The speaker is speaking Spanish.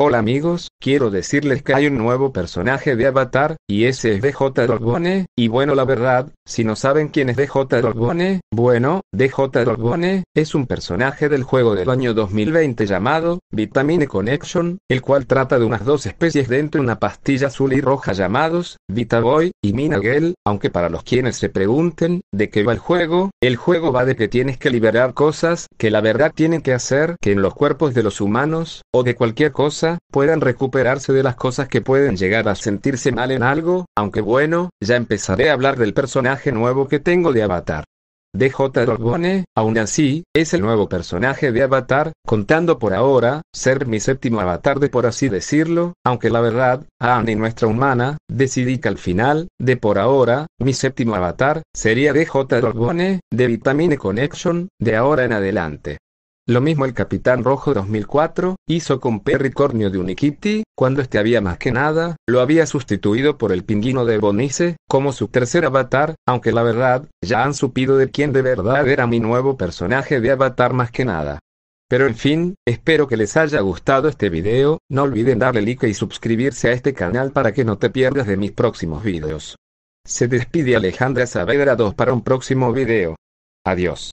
Hola amigos, quiero decirles que hay un nuevo personaje de Avatar, y ese es DJ Dogbone, y bueno la verdad, si no saben quién es DJ Dogbone, bueno, DJ Dogbone, es un personaje del juego del año 2020 llamado, Vitamine Connection, el cual trata de unas dos especies dentro de una pastilla azul y roja llamados, Vitaboy, y Minagel, aunque para los quienes se pregunten, ¿de qué va el juego? El juego va de que tienes que liberar cosas, que la verdad tienen que hacer, que en los cuerpos de los humanos, o de cualquier cosa, puedan recuperarse de las cosas que pueden llegar a sentirse mal en algo, aunque bueno, ya empezaré a hablar del personaje nuevo que tengo de Avatar. DJ Dorbone, aún así, es el nuevo personaje de Avatar, contando por ahora, ser mi séptimo avatar de por así decirlo, aunque la verdad, a y nuestra humana, decidí que al final, de por ahora, mi séptimo avatar, sería DJ Dorbone, de Vitamine Connection, de ahora en adelante. Lo mismo el Capitán Rojo 2004 hizo con Perry Cornio de Unikitty, cuando este había más que nada, lo había sustituido por el pingüino de Bonice, como su tercer avatar, aunque la verdad, ya han supido de quién de verdad era mi nuevo personaje de avatar más que nada. Pero en fin, espero que les haya gustado este video, no olviden darle like y suscribirse a este canal para que no te pierdas de mis próximos videos. Se despide Alejandra Saavedra 2 para un próximo video. Adiós.